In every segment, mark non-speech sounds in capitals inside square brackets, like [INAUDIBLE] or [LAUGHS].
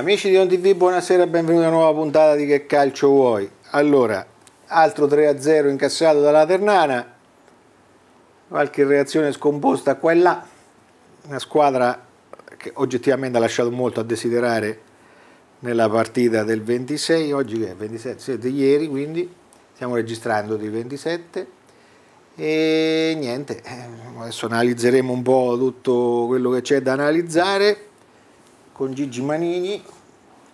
Amici di OnTV, buonasera e benvenuti a una nuova puntata di Che Calcio Vuoi. Allora, altro 3-0 incassato dalla Ternana, qualche reazione scomposta qua e là, una squadra che oggettivamente ha lasciato molto a desiderare nella partita del 26, oggi che è 27, sì, di ieri quindi, stiamo registrando di 27 e niente, eh, adesso analizzeremo un po' tutto quello che c'è da analizzare con Gigi Manini,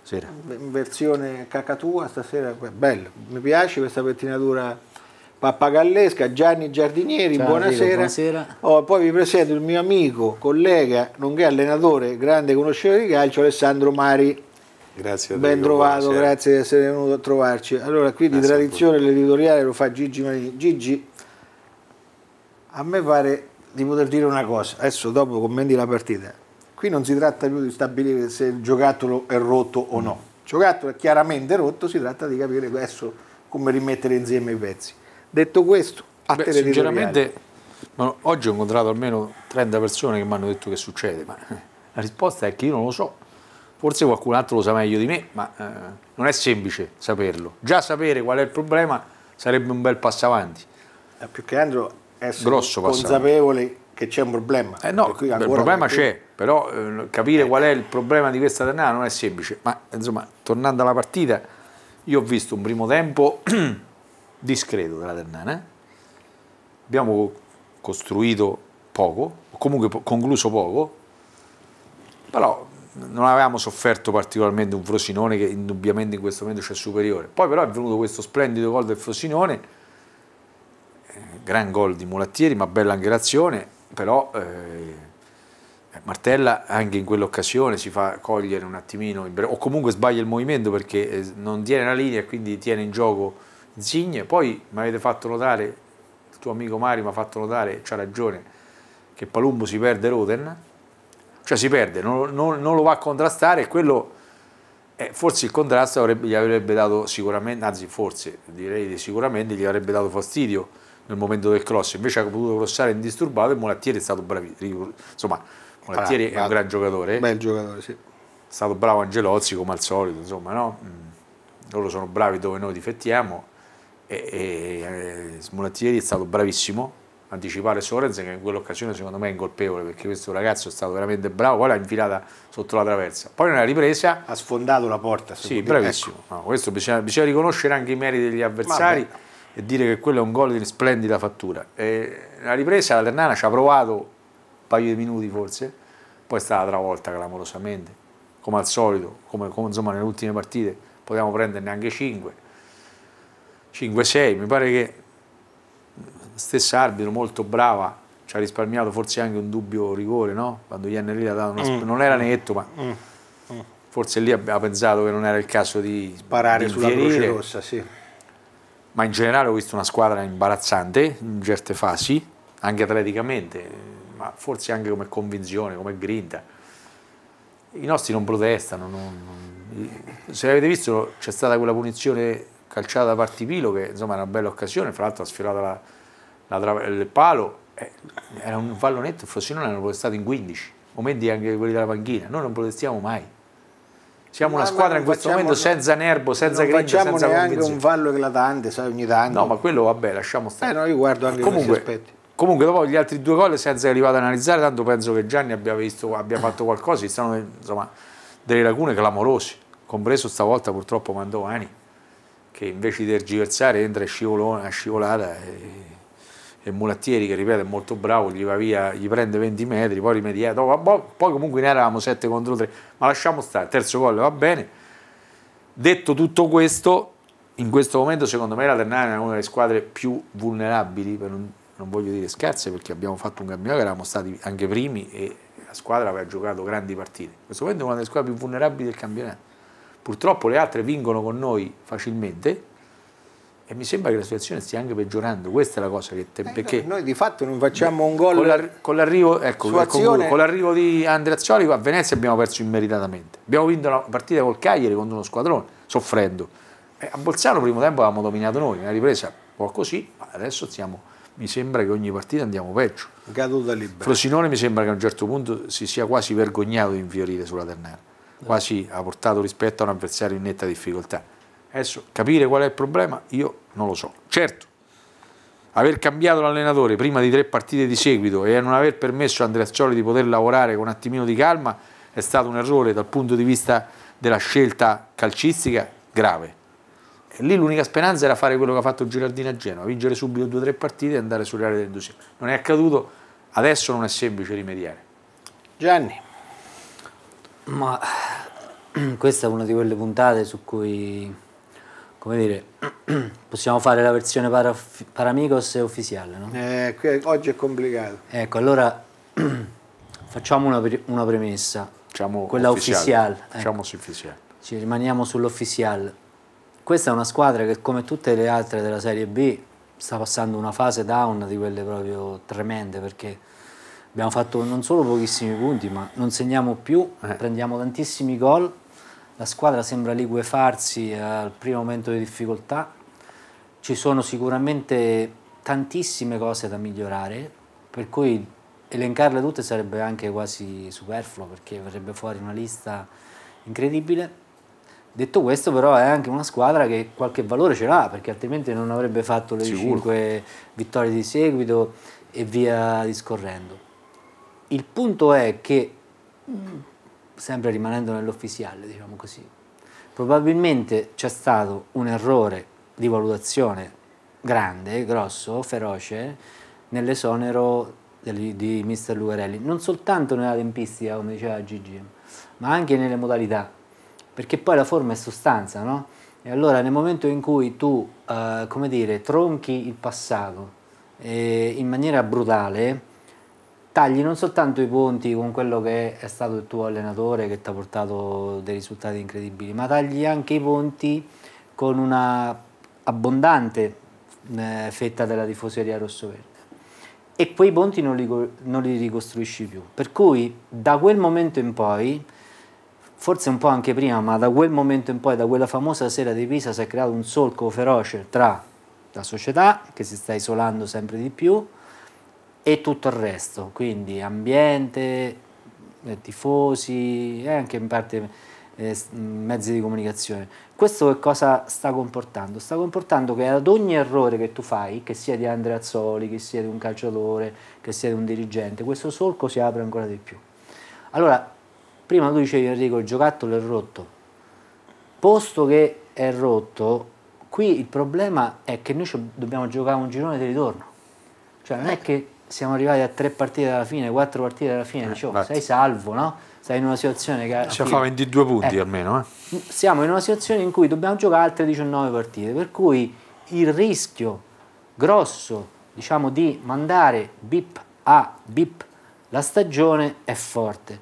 Sera. in versione cacatua, stasera beh, bello, mi piace questa pettinatura pappagallesca, Gianni Giardinieri, Ciao, buonasera. buonasera. Oh, poi vi presento il mio amico, collega, nonché allenatore, grande conoscitore di calcio, Alessandro Mari. Grazie Ben trovato, grazie di essere venuto a trovarci. Allora, qui di tradizione l'editoriale lo fa Gigi Manini. Gigi, a me pare di poter dire una cosa, adesso dopo commenti la partita Qui non si tratta più di stabilire se il giocattolo è rotto o no. Il giocattolo è chiaramente rotto, si tratta di capire adesso come rimettere insieme i pezzi. Detto questo, a Beh, sinceramente oggi ho incontrato almeno 30 persone che mi hanno detto che succede, ma eh, la risposta è che io non lo so. Forse qualcun altro lo sa meglio di me, ma eh, non è semplice saperlo. Già sapere qual è il problema sarebbe un bel passo avanti. Più che altro essere Grosso consapevoli che c'è un problema. Eh no, il problema c'è, però eh, capire eh. qual è il problema di questa ternana non è semplice. Ma insomma, tornando alla partita, io ho visto un primo tempo [CLEARS THROAT] discreto della ternana. Eh. Abbiamo costruito poco, comunque concluso poco, però non avevamo sofferto particolarmente un Frosinone che indubbiamente in questo momento c'è superiore. Poi però è venuto questo splendido gol del Frosinone, eh, gran gol di Mulattieri, ma bella anche l'azione, però eh, Martella anche in quell'occasione si fa cogliere un attimino, o comunque sbaglia il movimento perché eh, non tiene la linea e quindi tiene in gioco Zigne. Poi mi avete fatto notare, il tuo amico Mari mi ha fatto notare, c'ha ragione, che Palumbo si perde Roden, cioè si perde, non, non, non lo va a contrastare e quello... Eh, forse il contrasto avrebbe, gli avrebbe dato sicuramente, anzi forse direi sicuramente gli avrebbe dato fastidio nel momento del cross, invece ha potuto crossare indisturbato e Molattieri è stato bravissimo, insomma Molattieri ah, è un ah, gran giocatore, bel giocatore sì. è stato bravo Angelozzi come al solito, insomma no? Mm. loro sono bravi dove noi difettiamo e, e, eh, Molattieri è stato bravissimo anticipare Sorensen che in quell'occasione secondo me è incolpevole perché questo ragazzo è stato veramente bravo poi l'ha infilata sotto la traversa poi nella ripresa ha sfondato la porta sì bravissimo ecco. no, questo bisogna, bisogna, riconoscere anche i meriti degli avversari Vabbè e dire che quello è un gol di splendida fattura. E la ripresa, la Ternana ci ha provato un paio di minuti forse, poi è stata travolta clamorosamente, come al solito, come, come insomma nelle ultime partite, potevamo prenderne anche 5, 5-6, mi pare che stessa arbitro molto brava, ci ha risparmiato forse anche un dubbio rigore, no? Quando Iannelli ha dato una... Mm. non era netto, ma... Mm. Mm. Forse lì ha pensato che non era il caso di sparare di sulla Croce Rossa, sì ma in generale ho visto una squadra imbarazzante in certe fasi, anche atleticamente, ma forse anche come convinzione, come grinta. I nostri non protestano. Non... se avete visto c'è stata quella punizione calciata da Partipilo che insomma era una bella occasione, fra l'altro ha sfiorato la, la tra... il palo, eh, era un fallo netto, pallonetto, Frosinone hanno protestato in 15, momenti anche quelli della panchina, noi non protestiamo mai siamo ma una squadra in questo momento senza nervo, senza non grinta, senza convinzione. neanche un fallo eclatante, sai, ogni tanto. No, ma quello vabbè, lasciamo stare. Eh, no, io guardo anche Comunque, aspetti. Comunque dopo gli altri due gol senza che li vado ad analizzare, tanto penso che Gianni abbia, visto, abbia fatto qualcosa, ci sono insomma, delle lacune clamorose, compreso stavolta purtroppo Mandovani, che invece di tergiversare entra a scivolata. E e Mulattieri che ripeto è molto bravo, gli va via, gli prende 20 metri, poi rimedia, dopo, boh, poi comunque ne eravamo 7 contro 3, ma lasciamo stare, terzo gol va bene. Detto tutto questo, in questo momento secondo me la Ternana è una delle squadre più vulnerabili, non, non, voglio dire scherze perché abbiamo fatto un campionato eravamo stati anche primi e la squadra aveva giocato grandi partite. In questo momento è una delle squadre più vulnerabili del campionato. Purtroppo le altre vincono con noi facilmente, e mi sembra che la situazione stia anche peggiorando, questa è la cosa che... Te, eh, perché no, noi di fatto non facciamo un gol... Con, la, con l'arrivo, ecco, concludo, con l'arrivo di Andreazzoli a Venezia abbiamo perso immeritatamente, abbiamo vinto una partita col Cagliari contro uno squadrone, soffrendo. Eh, a Bolzano primo tempo avevamo dominato noi, una ripresa un po' così, ma adesso stiamo, mi sembra che ogni partita andiamo peggio. Caduta libera. Frosinone mi sembra che a un certo punto si sia quasi vergognato di infiorire sulla Ternana, quasi ha portato rispetto a un avversario in netta difficoltà Adesso capire qual è il problema io non lo so. Certo, aver cambiato l'allenatore prima di tre partite di seguito e non aver permesso a Andrea Scioli di poter lavorare con un attimino di calma è stato un errore dal punto di vista della scelta calcistica grave. E lì l'unica speranza era fare quello che ha fatto Girardino a Genova, vincere subito due o tre partite e andare sulle aree del 2 Non è accaduto, adesso non è semplice rimediare. Gianni. Ma [CLEARS THROAT] questa è una di quelle puntate su cui come dire, [CLEARS THROAT] possiamo fare la versione para, Paramigos e ufficiale, no? Eh, qui, oggi è complicato. Ecco, allora [CLEARS THROAT] facciamo una, pre una premessa. Facciamo quella ufficiale. Ecco. Facciamo ecco. ufficiale. Ci rimaniamo sull'ufficiale. Questa è una squadra che come tutte le altre della Serie B sta passando una fase down di quelle proprio tremende perché abbiamo fatto non solo pochissimi punti ma non segniamo più, eh. prendiamo tantissimi gol la squadra sembra liguefarsi eh, al primo momento di difficoltà, ci sono sicuramente tantissime cose da migliorare, per cui elencarle tutte sarebbe anche quasi superfluo perché verrebbe fuori una lista incredibile. Detto questo però è anche una squadra che qualche valore ce l'ha perché altrimenti non avrebbe fatto le Sicuro. 5 vittorie di seguito e via discorrendo. Il punto è che sempre rimanendo nell'ufficiale, diciamo così, probabilmente c'è stato un errore di valutazione grande, grosso, feroce, nell'esonero di Mr. Lugarelli, non soltanto nella tempistica, come diceva Gigi, ma anche nelle modalità, perché poi la forma è sostanza, no? E allora nel momento in cui tu, eh, come dire, tronchi il passato eh, in maniera brutale, tagli non soltanto i ponti con quello che è stato il tuo allenatore che ti ha portato dei risultati incredibili, ma tagli anche i ponti con una abbondante eh, fetta della tifoseria rossoverde e quei ponti non li, non li, ricostruisci più. Per cui da quel momento in poi, forse un po' anche prima, ma da quel momento in poi, da quella famosa sera di Pisa, si è creato un solco feroce tra la società che si sta isolando sempre di più, e tutto il resto, quindi ambiente, eh, tifosi e eh, anche in parte eh, mezzi di comunicazione. Questo che cosa sta comportando? Sta comportando che ad ogni errore che tu fai, che sia di Andrea Azzoli, che sia di un calciatore, che sia di un dirigente, questo solco si apre ancora di più. Allora, prima tu dicevi Enrico, il giocattolo è rotto. Posto che è rotto, qui il problema è che noi dobbiamo giocare un girone di ritorno. Cioè non è eh. che siamo arrivati a tre partite dalla fine, quattro partite dalla fine, eh, diciamo, sei salvo, no? Sei in una situazione che... Ci cioè, fa 22 punti eh, almeno, eh? Siamo in una situazione in cui dobbiamo giocare altre 19 partite, per cui il rischio grosso, diciamo, di mandare bip a bip la stagione è forte.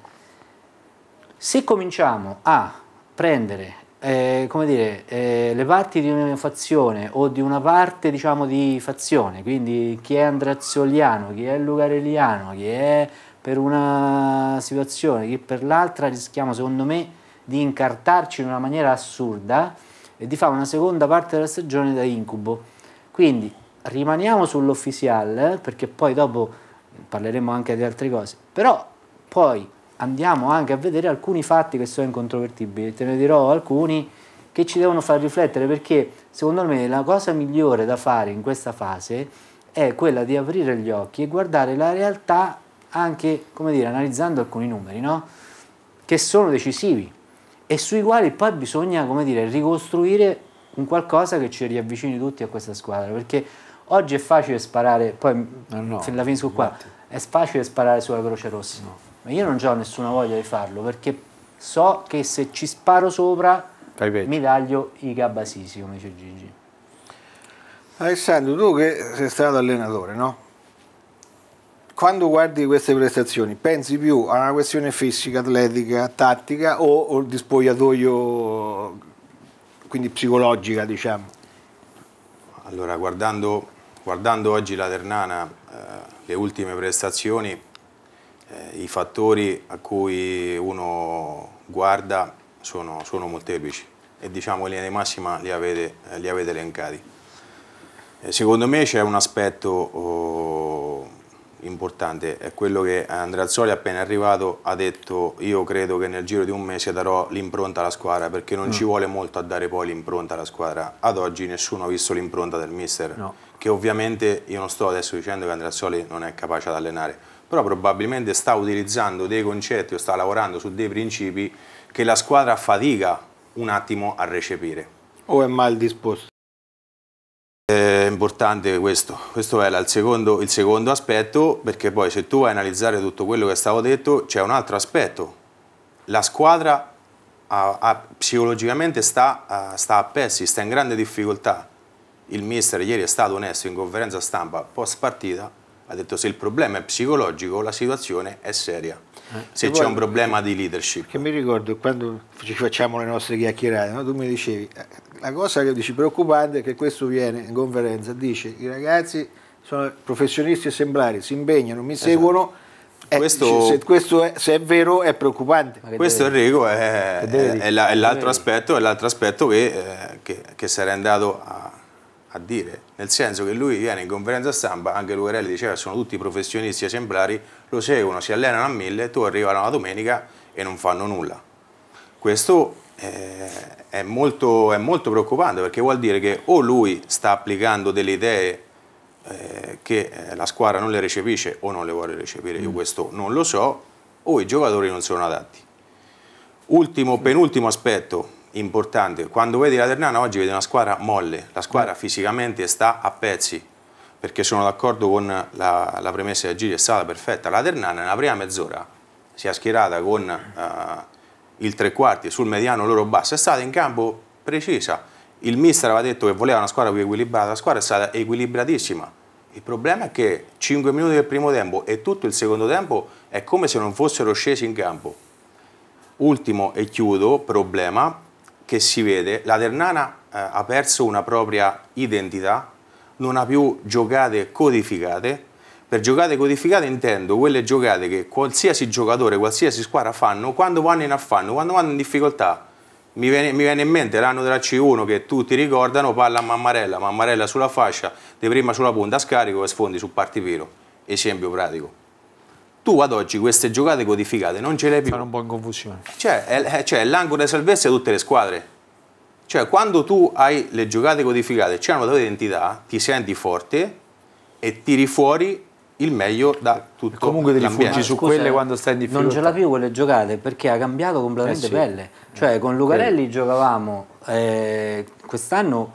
Se cominciamo a prendere eh, come dire, eh, le parti di una fazione o di una parte diciamo di fazione, quindi chi è andrazzoliano, chi è lucarelliano, chi è per una situazione, chi per l'altra, rischiamo secondo me di incartarci in una maniera assurda e di fare una seconda parte della stagione da incubo. Quindi rimaniamo sull'official perché poi dopo parleremo anche di altre cose, però poi andiamo anche a vedere alcuni fatti che sono incontrovertibili, te ne dirò alcuni che ci devono far riflettere perché secondo me la cosa migliore da fare in questa fase è quella di aprire gli occhi e guardare la realtà anche, come dire, analizzando alcuni numeri, no? Che sono decisivi e sui quali poi bisogna, come dire, ricostruire un qualcosa che ci riavvicini tutti a questa squadra, perché oggi è facile sparare, poi no, no, la finisco qua, infatti. è facile sparare sulla Croce Rossa. No ma io non ho nessuna voglia di farlo perché so che se ci sparo sopra mi taglio i gabbasisi, come dice Gigi. Alessandro, tu che sei stato allenatore, no? Quando guardi queste prestazioni, pensi più a una questione fisica, atletica, tattica o, o di spogliatoio, quindi psicologica, diciamo? Allora, guardando, guardando oggi la Ternana, eh, le ultime prestazioni, eh, i fattori a cui uno guarda sono, sono molteplici e diciamo in linea di massima li avete, eh, li avete elencati. Eh, secondo me c'è un aspetto oh, importante, è quello che Andreazzoli appena arrivato ha detto io credo che nel giro di un mese darò l'impronta alla squadra perché non mm. ci vuole molto a dare poi l'impronta alla squadra. Ad oggi nessuno ha visto l'impronta del mister, no. che ovviamente io non sto adesso dicendo che Andreazzoli non è capace ad allenare, però probabilmente sta utilizzando dei concetti o sta lavorando su dei principi che la squadra fatica un attimo a recepire. O è mal disposto? È importante questo, questo è il secondo, il secondo aspetto perché poi se tu vai a analizzare tutto quello che è stato detto c'è un altro aspetto, la squadra a, a, psicologicamente sta a, sta a pezzi, sta in grande difficoltà, il mister ieri è stato onesto in conferenza stampa post partita ha detto se il problema è psicologico la situazione è seria, eh, se c'è un problema di leadership. che mi ricordo quando ci facciamo le nostre chiacchierate, no? tu mi dicevi, eh, la cosa che dici preoccupante è che questo viene in conferenza, dice i ragazzi sono professionisti esemplari, si impegnano, mi esatto. seguono. Eh, questo, se, questo è, se, è, vero è preoccupante. Questo Enrico è, è, è l'altro aspetto, aspetto, che, eh, che, che sarei andato a, a dire, nel senso che lui viene in conferenza stampa, anche Lucarelli diceva sono tutti professionisti esemplari, lo seguono, si allenano a mille, tu arrivano la domenica e non fanno nulla. Questo eh, è, molto, è, molto, preoccupante perché vuol dire che o lui sta applicando delle idee eh, che eh, la squadra non le recepisce o non le vuole recepire, mm. io questo non lo so, o i giocatori non sono adatti. Ultimo, penultimo aspetto importante. Quando vedi la Ternana oggi vedi una squadra molle, la squadra Beh. fisicamente sta a pezzi, perché sono d'accordo con la, la, premessa del Giri, è stata perfetta. La Ternana nella prima mezz'ora si è schierata con uh, il tre quarti sul mediano loro basso, è stata in campo precisa. Il mister aveva detto che voleva una squadra più equilibrata, la squadra è stata equilibratissima. Il problema è che 5 minuti del primo tempo e tutto il secondo tempo è come se non fossero scesi in campo. Ultimo e chiudo problema, che si vede, la Ternana eh, ha perso una propria identità, non ha più giocate codificate. Per giocate codificate intendo quelle giocate che qualsiasi giocatore, qualsiasi squadra fanno quando vanno in affanno, quando vanno in difficoltà. Mi viene, mi viene in mente l'anno della C1 che tutti ricordano, palla a Mammarella, Mammarella sulla fascia, di prima sulla punta scarico e sfondi su partipiro. Esempio pratico tu ad oggi queste giocate codificate non ce le hai più. Sono un po' in confusione. Cioè, è, cioè, l'angolo di salvezza di tutte le squadre. Cioè, quando tu hai le giocate codificate, c'è una tua identità, ti senti forte e tiri fuori il meglio da tutto e comunque ti rifugi su quelle quando stai in difficoltà non ce l'ha più quelle giocate perché ha cambiato completamente eh sì. pelle eh, cioè con Lucarelli giocavamo eh, quest'anno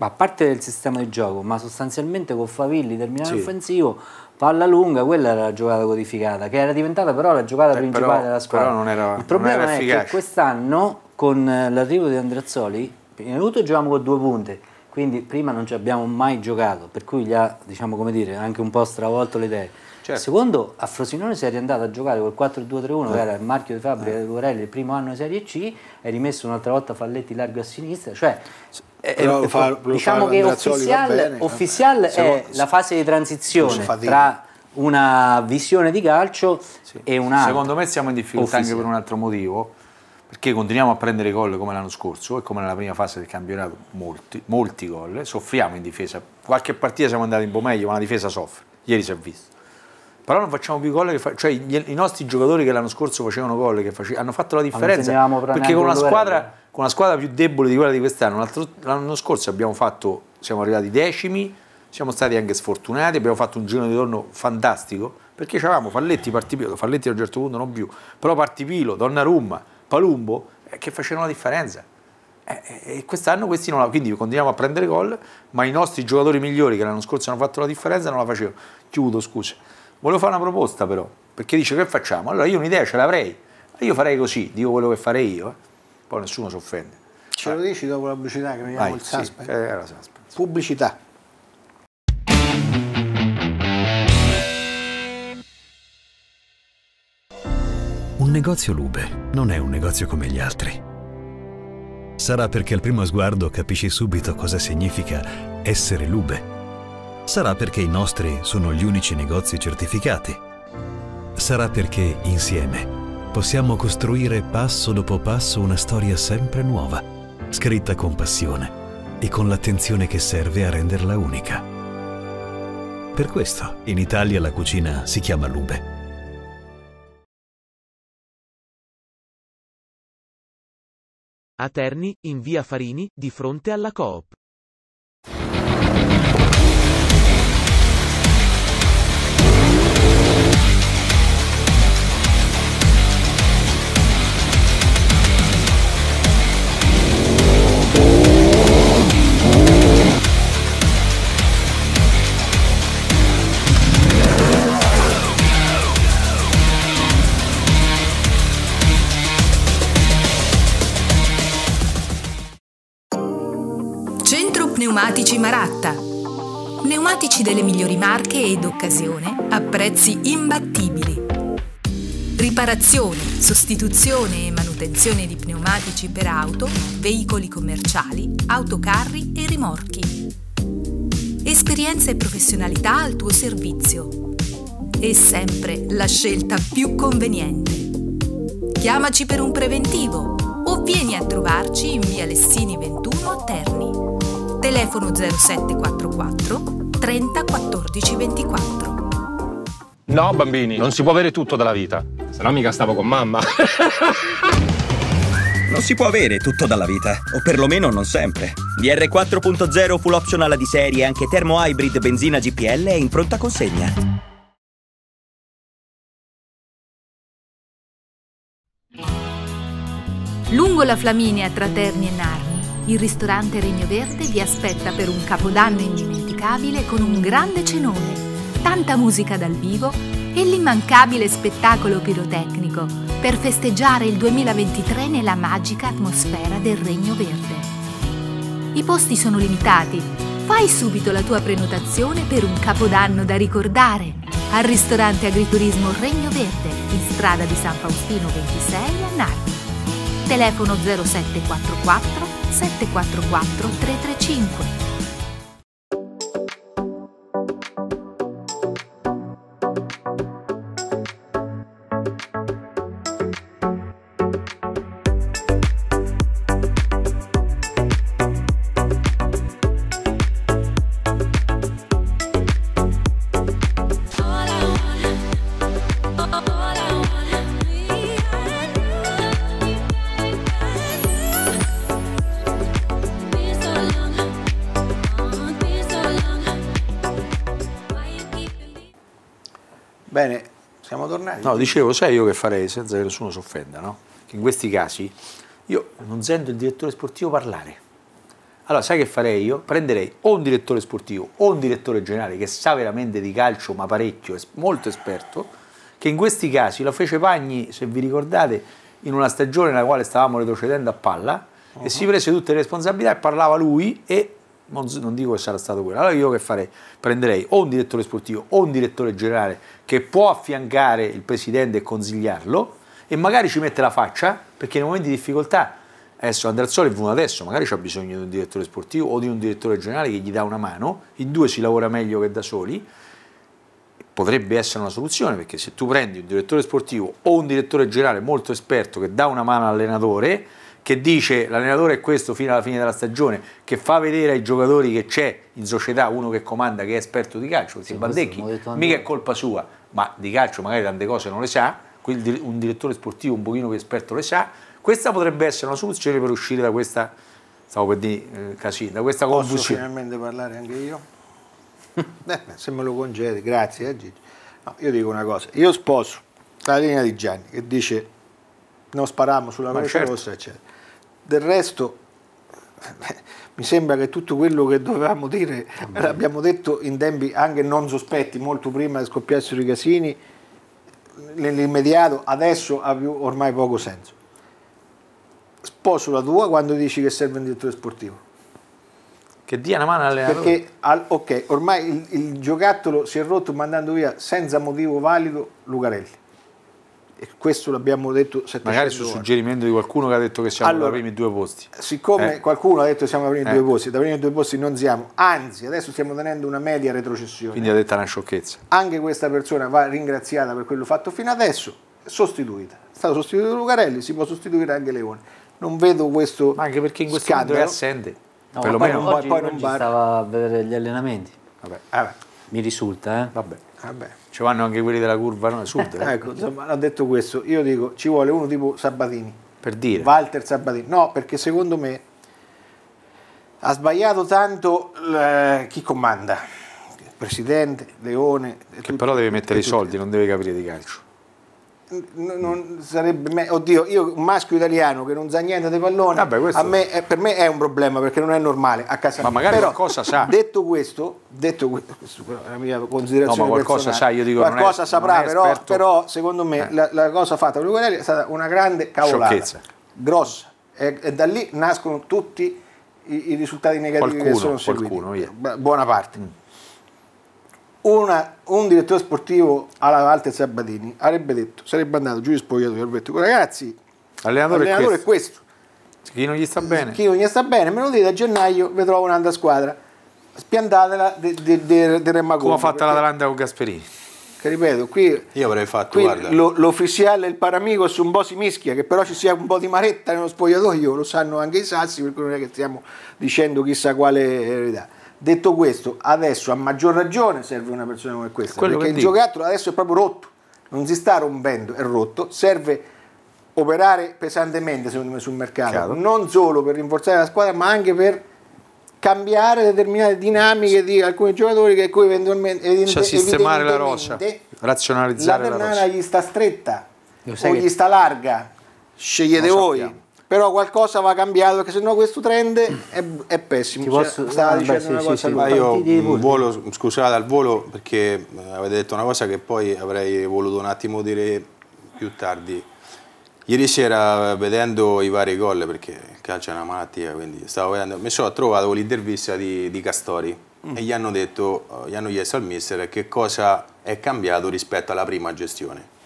a parte del sistema di gioco ma sostanzialmente con Favilli terminale sì. offensivo palla lunga, quella era la giocata codificata, che era diventata però la giocata eh, principale però, della squadra. Era, Il problema è efficace. che quest'anno con eh, l'arrivo di Andreazzoli, prima di tutto giochiamo con due punte, quindi prima non ci abbiamo mai giocato, per cui gli ha, diciamo come dire, anche un po' stravolto le idee. Certo. Secondo, a Frosinone si è riandato a giocare col 4-2-3-1, eh. che era il marchio di fabbrica eh. Corelli, il primo anno di Serie C, e rimesso un'altra volta Falletti largo a sinistra, cioè eh, Però, eh, fa, diciamo che Official, eh. Official è la fase di transizione tra una visione di calcio sì. e un'altra. Secondo me siamo in difficoltà Official. anche per un altro motivo, perché continuiamo a prendere gol come l'anno scorso e come nella prima fase del campionato, molti, molti gol, soffriamo in difesa. Qualche partita siamo andati un po' meglio, ma la difesa soffre, ieri si è visto però non facciamo più gol, fa... cioè gli, i nostri giocatori che l'anno scorso facevano gol, che face... hanno fatto la ah, differenza, perché con una, squadra, con una, squadra, più debole di quella di quest'anno, l'anno scorso abbiamo fatto, siamo arrivati decimi, siamo stati anche sfortunati, abbiamo fatto un giro di torno fantastico, perché avevamo Falletti, Partipilo, Falletti a un certo punto non più, però Partipilo, Donnarumma, Palumbo, eh, che facevano la differenza. Eh, eh, e quest'anno questi non la, quindi continuiamo a prendere gol, ma i nostri giocatori migliori che l'anno scorso hanno fatto la differenza non la facevano. Chiudo, scusa. Volevo fare una proposta però, perché dice che facciamo? Allora io un'idea ce l'avrei, io farei così, dico quello che farei io, eh. poi nessuno si offende. Ce ah. lo dici dopo la pubblicità che vediamo il suspense? Sì, eh, era suspense. Pubblicità. Un negozio Lube non è un negozio come gli altri. Sarà perché al primo sguardo capisci subito cosa significa essere Lube sarà perché i nostri sono gli unici negozi certificati. Sarà perché insieme possiamo costruire passo dopo passo una storia sempre nuova, scritta con passione e con l'attenzione che serve a renderla unica. Per questo in Italia la cucina si chiama Lube. A Terni, in via Farini, di fronte alla Coop. Pneumatici Maratta. Pneumatici delle migliori marche ed occasione a prezzi imbattibili. Riparazione, sostituzione e manutenzione di pneumatici per auto, veicoli commerciali, autocarri e rimorchi. Esperienza e professionalità al tuo servizio. E sempre la scelta più conveniente. Chiamaci per un preventivo o vieni a trovarci in via Lessini 21 a Terni telefono 0744 30 14 24. No bambini, non si può avere tutto dalla vita, se no mica stavo con mamma. [LAUGHS] Non si può avere tutto dalla vita, o perlomeno non sempre. DR4.0 full optional alla di serie anche termo hybrid benzina GPL è in pronta consegna. Lungo la Flaminia tra Terni e Narva il ristorante Regno Verde vi aspetta per un capodanno indimenticabile con un grande cenone, tanta musica dal vivo e l'immancabile spettacolo pirotecnico per festeggiare il 2023 nella magica atmosfera del Regno Verde. I posti sono limitati. Fai subito la tua prenotazione per un capodanno da ricordare al ristorante Agriturismo Regno Verde in strada di San Faustino 26 a Narni. Telefono 0744 744 335. Bene, siamo tornati. No, dicevo, sai io che farei senza che nessuno si offenda, no? Che in questi casi io non sento il direttore sportivo parlare. Allora, sai che farei io? Prenderei o un direttore sportivo o un direttore generale che sa veramente di calcio, ma parecchio, è molto esperto, che in questi casi lo fece Pagni, se vi ricordate, in una stagione nella quale stavamo retrocedendo a palla, uh -huh. e ah. si prese tutte le responsabilità e parlava lui e non, non, dico che sarà stato quello. Allora io che farei? Prenderei o un direttore sportivo o un direttore generale che può affiancare il presidente e consigliarlo e magari ci mette la faccia perché nei momenti di difficoltà adesso Andreazzoli è venuto adesso, magari c'è bisogno di un direttore sportivo o di un direttore generale che gli dà una mano, in due si lavora meglio che da soli, potrebbe essere una soluzione perché se tu prendi un direttore sportivo o un direttore generale molto esperto che dà una mano all'allenatore che dice l'allenatore è questo fino alla fine della stagione, che fa vedere ai giocatori che c'è in società uno che comanda, che è esperto di calcio, si sì, bandecchi, mica è colpa sua, ma di calcio magari tante cose non le sa, un direttore sportivo un pochino più esperto le sa, questa potrebbe essere una soluzione per uscire da questa, stavo per dire, eh, casino, da questa Posso confusione. Posso finalmente parlare anche io? [LAUGHS] eh, se me lo congedi, grazie eh, Gigi. No, io dico una cosa, io sposo la linea di Gianni che dice non sparammo sulla croce certo. rossa, eccetera. Del resto, [LAUGHS] mi sembra che tutto quello che dovevamo dire Vabbè. l'abbiamo detto in tempi anche non sospetti, molto prima che scoppiassero i casini, nell'immediato, adesso ha più, ormai poco senso. Sposo la tua quando dici che serve un direttore sportivo. Che dia una mano all'allenatore. Perché, al, ok, ormai il, il giocattolo si è rotto mandando via senza motivo valido Lucarelli e questo l'abbiamo detto 700 Magari su suggerimento di qualcuno che ha detto che siamo allora, primi due posti. Siccome eh. qualcuno ha detto che siamo ai primi eh. due posti, da primi due posti non siamo, anzi adesso stiamo tenendo una media retrocessione. Quindi ha detto una sciocchezza. Anche questa persona va ringraziata per quello fatto fino adesso, sostituita. È stato sostituito Lucarelli, si può sostituire anche Leone. Non vedo questo Ma anche perché in questo scandalo. è assente. No, per lo poi, meno. poi non oggi bar... stava a vedere gli allenamenti. Vabbè. Vabbè. Mi risulta, eh? Vabbè. Vabbè ci vanno anche quelli della curva no? sud. Eh? [LAUGHS] ecco, insomma, ha detto questo. Io dico, ci vuole uno tipo Sabatini. Per dire. Walter Sabatini. No, perché secondo me ha sbagliato tanto eh, chi comanda. Presidente, Leone. Che tutti, però deve mettere i soldi, non deve capire di calcio non sarebbe me- oddio io un maschio italiano che non sa niente di pallone Vabbè, questo... me è, eh, per me è un problema perché non è normale a casa ma magari Però, qualcosa sa detto questo detto questo, questo è la mia considerazione no, ma qualcosa sa io dico qualcosa è, saprà però, però, secondo me eh. la, la, cosa fatta per Guarelli è stata una grande cavolata Sciocchezza. grossa e, e, da lì nascono tutti i, i risultati negativi qualcuno, che sono seguiti qualcuno, buona parte mm una, un direttore sportivo alla Walter Sabatini avrebbe detto, sarebbe andato giù di spogliatoio e avrebbe detto ragazzi, l'allenatore, allenatore è questo. È questo. Chi non gli sta bene? Chi non gli sta bene, me lo dite a gennaio, vi un'altra squadra. Spiandatela del de, de, de Remagondo. Come ha fatto l'Atalanta con Gasperini? Che ripeto, qui, Io avrei fatto, guarda. Lo, l'ufficiale, il paramico su un po' si mischia, che però ci sia un po' di maretta nello spogliatoio, lo sanno anche i sassi, per cui non è che stiamo dicendo chissà quale verità. Detto questo, adesso a maggior ragione serve una persona come questa, Quello perché il giocattolo adesso è proprio rotto, non si sta rompendo, è rotto, serve operare pesantemente secondo me sul mercato, Chiaro. non solo per rinforzare la squadra, ma anche per cambiare determinate dinamiche di alcuni giocatori che cui eventualmente evidente, cioè sistemare la roccia, razionalizzare la, la roccia. gli sta stretta o gli sta larga, scegliete voi però qualcosa va cambiato perché sennò questo trend è, è pessimo. Ti cioè, posso... Cioè, stava ah, dicendo beh, una sì, cosa sì, io volo, scusate al volo perché eh, avete detto una cosa che poi avrei voluto un attimo dire più tardi. Ieri sera eh, vedendo i vari gol, perché il calcio è una malattia, quindi stavo vedendo, mi sono trovato l'intervista di, di Castori mm. e gli hanno detto, eh, gli hanno chiesto al mister che cosa è cambiato rispetto alla prima gestione.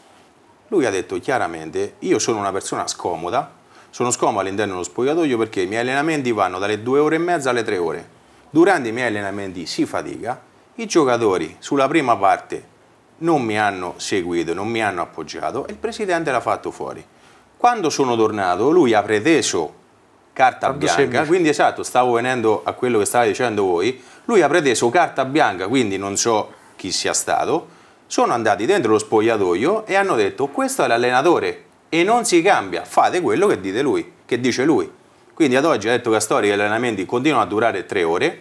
Lui ha detto chiaramente, io sono una persona scomoda, sono scomodo all'interno dello spogliatoio perché i miei allenamenti vanno dalle 2 ore e mezza alle 3 ore. Durante i miei allenamenti si fatica, i giocatori sulla prima parte non mi hanno seguito, non mi hanno appoggiato e il presidente l'ha fatto fuori. Quando sono tornato lui ha preteso carta Tanto bianca, quindi esatto, stavo venendo a quello che state dicendo voi, lui ha preteso carta bianca, quindi non so chi sia stato, sono andati dentro lo spogliatoio e hanno detto questo è l'allenatore e non si cambia, fate quello che dite lui, che dice lui. Quindi ad oggi ha detto Castori che gli allenamenti continuano a durare tre ore,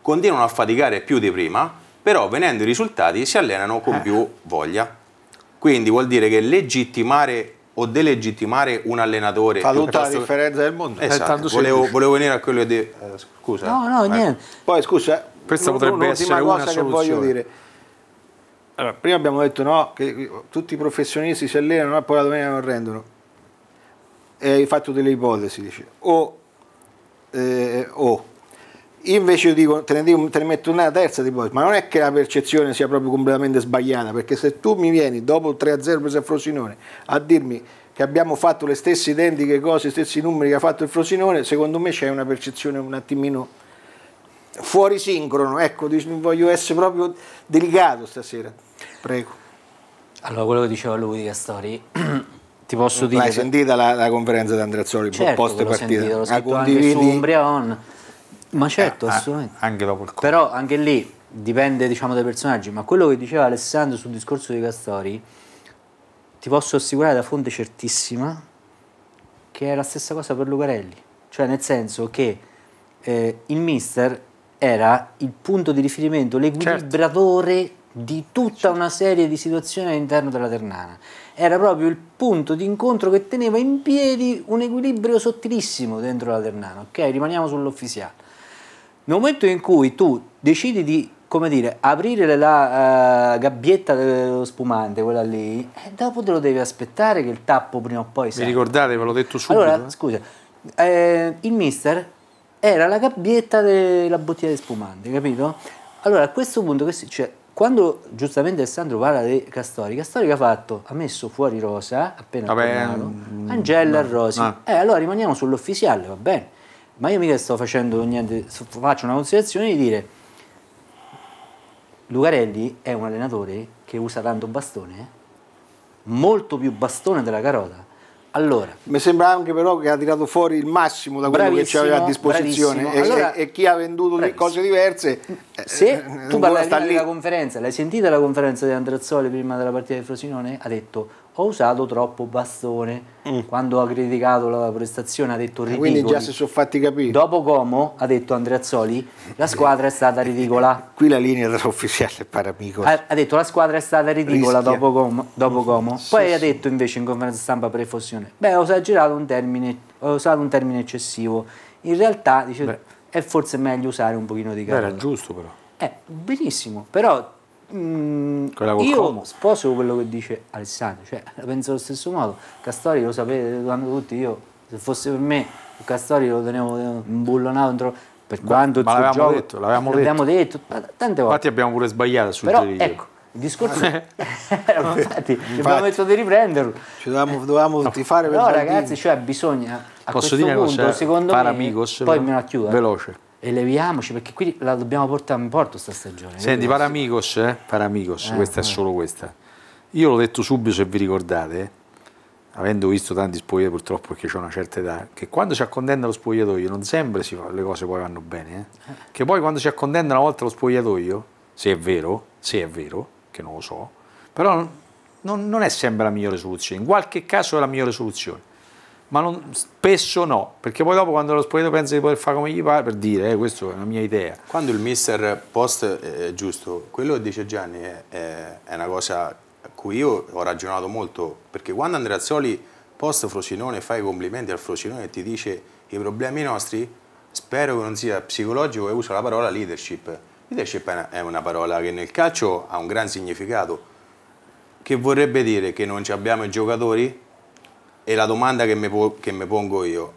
continuano a faticare più di prima, però venendo i risultati si allenano con eh. più voglia. Quindi vuol dire che legittimare o delegittimare un allenatore fa tutta la differenza del mondo esatto. Eh, volevo, volevo, venire a quello di eh, scusa no no eh. niente poi scusa questa potrebbe essere una soluzione che voglio dire allora, prima abbiamo detto no, che tutti i professionisti si allenano e poi la domenica non rendono. E hai fatto delle ipotesi, dice. O, eh, o. Io invece dico, te ne, dico, te ne metto una terza di ipotesi, ma non è che la percezione sia proprio completamente sbagliata, perché se tu mi vieni dopo il 3-0 preso a Frosinone a dirmi che abbiamo fatto le stesse identiche cose, gli stessi numeri che ha fatto il Frosinone, secondo me c'è una percezione un attimino fuori sincrono, ecco, voglio essere proprio delicato stasera, prego. Allora, quello che diceva lui di Castori, [CLEARS THROAT] ti posso dire... L'hai sentita la, la conferenza di Andreazzoli certo post partita? Certo, l'ho sentita, ah, condividi... su Umbria Ma eh, certo, eh, assolutamente. Anche dopo il Però anche lì dipende, diciamo, dai personaggi, ma quello che diceva Alessandro sul discorso di Castori, ti posso assicurare da fonte certissima che è la stessa cosa per Lucarelli. Cioè, nel senso che eh, il mister era il punto di riferimento, l'equilibratore certo. di tutta una serie di situazioni all'interno della Ternana. Era proprio il punto di incontro che teneva in piedi un equilibrio sottilissimo dentro la Ternana, ok? Rimaniamo sull'officiale. Nel momento in cui tu decidi di come dire, aprire la uh, gabbietta dello spumante, quella lì, e eh, dopo te lo devi aspettare che il tappo prima o poi si. Vi ricordate, ve l'ho detto subito. Allora, eh? scusa, eh, il mister era la gabbietta della bottiglia di spumante, capito? Allora a questo punto, cioè, quando giustamente Alessandro parla di Castori, Castori che ha fatto? Ha messo fuori Rosa, appena Vabbè, mh, mm, Angela e Rosi. No. Ah. Eh, allora rimaniamo sull'ufficiale, va bene. Ma io mica sto facendo niente, faccio una considerazione di dire Lucarelli è un allenatore che usa tanto bastone, molto più bastone della carota allora, Mi sembra anche però che ha tirato fuori il massimo da quello che aveva a disposizione e, allora, e, chi ha venduto bravissimo. cose diverse. Eh, Se eh, tu parlavi della conferenza, l'hai sentita la conferenza di Andrezzoli prima della partita di Frosinone? Ha detto ho usato troppo bastone mm. quando ha criticato la prestazione ha detto eh, ridicoli quindi già si sono fatti capire dopo Como ha detto Andreazzoli la squadra è stata eh, ridicola qui la linea era ufficiale e paramico ha, ha, detto la squadra è stata ridicola Rischia. dopo Como, dopo Como. poi sì, ha detto invece in conferenza stampa pre-Fossione situazione. Beh, ho esagerato un termine, ho usato un termine eccessivo. In realtà dice, è forse meglio usare un pochino di calma. Era giusto però. Eh, benissimo, però Mm, io Como. sposo quello che dice Alessandro, cioè la penso allo stesso modo. Castori lo sapete lo quando tutti io, se fosse per me, Castori lo tenevo imbullonato dentro. Per quanto ma, ma l'avevamo gioco, detto, l'avevamo detto. detto tante volte. Infatti abbiamo pure sbagliato sul suggerirlo. Però, ecco, il discorso ah, [LAUGHS] sì. infatti, infatti, abbiamo detto di riprenderlo. Ci dovevamo, dovevamo no. tutti fare per No, Giardini. ragazzi, cioè bisogna a Posso questo punto, secondo Paramigos, me, poi me la chiudo. Eh. Veloce. Eh, eleviamoci perché qui la dobbiamo portare in porto sta stagione. Senti, Paramigos, eh? Paramigos, eh? eh, questa è solo questa. Io l'ho detto subito se vi ricordate, avendo visto tanti spogliatoi purtroppo perché c'è una certa età, che quando ci accontenta lo spogliatoio non sempre fa, le cose poi vanno bene, che poi quando ci accontenta una volta lo spogliatoio, se è vero, se è vero, che non lo so, però non, non è sempre la migliore soluzione, in qualche caso è la migliore soluzione ma non, spesso no, perché poi dopo quando lo spogliato pensa di poter fare come gli pare, per dire, eh, questa è una mia idea. Quando il mister post eh, è giusto, quello che dice Gianni è, è, è, una cosa a cui io ho ragionato molto, perché quando Andrea Zoli post Frosinone fa i complimenti al Frosinone e ti dice i problemi nostri, spero che non sia psicologico e usa la parola leadership, Leadership è una parola che nel calcio ha un gran significato, che vorrebbe dire che non abbiamo i giocatori? E la domanda che mi, pongo io,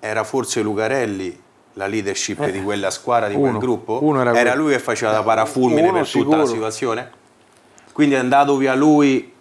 era forse Lucarelli la leadership eh, di quella squadra, di uno, quel gruppo? era, era lui che faceva da parafulmine per tutta la situazione? Quindi è andato via lui.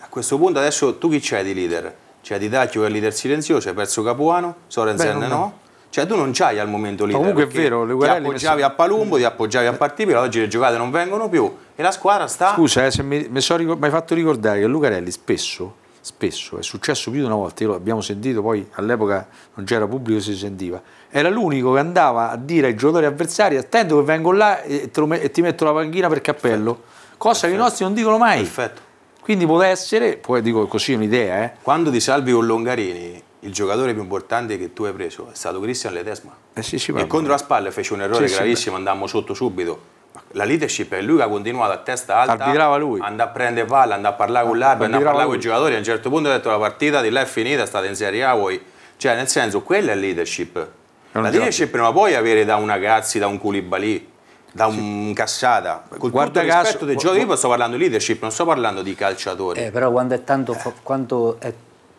A questo punto adesso tu chi c'hai di leader? C'è Di Tacchio che è il leader silenzioso, hai perso Capuano, Sorensen no. Cioè tu non c'hai al momento lì. Comunque è vero, le Ti appoggiavi messo... a Palumbo, ti appoggiavi a Partipila, oggi le giocate non vengono più e la squadra sta... Scusa, eh, se mi, mi, so, mi hai fatto ricordare che Lucarelli spesso, spesso, è successo più di una volta, io l'abbiamo sentito, poi all'epoca non c'era pubblico, si sentiva, era l'unico che andava a dire ai giocatori avversari attento che vengo là e, met e ti metto la panchina per cappello, Perfetto. cosa Perfetto. che i nostri non dicono mai. Perfetto. Quindi può essere, poi dico così un'idea. Eh. Quando ti salvi con Longarini il giocatore più importante che tu hai preso è stato Cristian Ledesma. Eh sì, sì, il contro la spalla fece un errore sì, gravissimo, sì, andammo sotto subito. La leadership è lui che ha continuato a testa alta. Arbitrava lui. Andava a prendere palla, andava a parlare con ah, l'arbitro, andava a parlare con i giocatori. A un certo punto ha detto la partita di là è finita, è stata in Serie A voi. Cioè, nel senso, quella è leadership. È la leadership non la puoi avere da un Gazzi, da un Culibalì da un cassata. Col Guarda tutto rispetto caso, del gioco, io sto parlando di leadership, non sto parlando di calciatori. Eh, però quando è tanto, eh. quanto è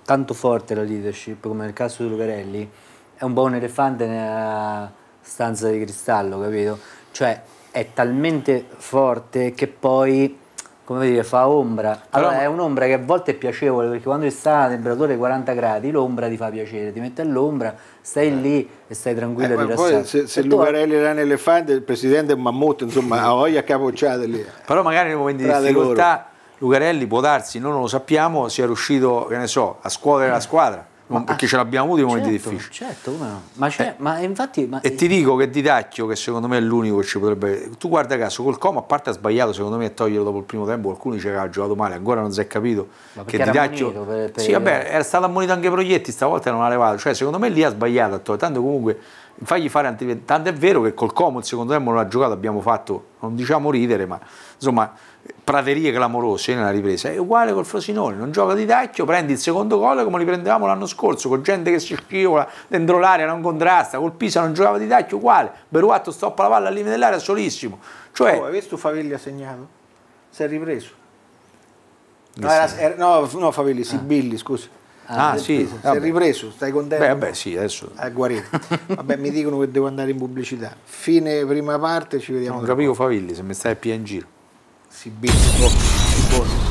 tanto forte la leadership, come nel caso di Lucarelli, è un po' un elefante nella stanza di cristallo, capito? Cioè è talmente forte che poi come dire, fa ombra. Allora Però, è un'ombra che a volte è piacevole perché quando sta a temperatura di 40 gradi l'ombra ti fa piacere, ti mette all'ombra, stai eh. lì e stai tranquillo eh, e rilassato. se, se Lucarelli tu... era un elefante, il presidente è un mammut, insomma, ha voglia capocciate lì. Però magari nei momenti di difficoltà loro Lucarelli può darsi, noi non lo sappiamo, sia riuscito so, a scuotere la eh. squadra. Ma, ah, perché ce l'abbiamo avuto in certo, momenti difficili. Certo, no? ma, eh. ma infatti... Ma... E ti dico che Ditacchio, che secondo me è l'unico che ci potrebbe... Tu guarda caso, col Como, a parte ha sbagliato secondo me a toglierlo dopo il primo tempo, qualcuno dice che ha giocato male, ancora non si è capito che Ditacchio... Per, per... Sì, vabbè, era stato ammonito anche Proietti, stavolta non ha levato. Cioè, secondo me lì ha sbagliato a togliere, tanto comunque... Fagli fare antivietto. Tanto è vero che col Como il secondo tempo non ha giocato, abbiamo fatto, non diciamo ridere, ma insomma praterie clamorose nella ripresa, è uguale col Frosinone, non gioca di tacchio, prendi il secondo gol come li prendevamo l'anno scorso, con gente che si scivola dentro l'area, non contrasta, col Pisa non giocava di tacchio, uguale, Beruato stoppa la palla al limite dell'area solissimo. Cioè, oh, hai visto Favelli ha segnato? Si è ripreso? No, era, era, no, no Favelli, ah. Sibilli, ah. scusi. Ah, eh, ah sì, si è ripreso, stai contento? Beh, beh sì, adesso. È eh, guarito. vabbè, mi dicono che devo andare in pubblicità. Fine prima parte, ci vediamo. Non capivo Favilli, se mi stai più in se beijo, se que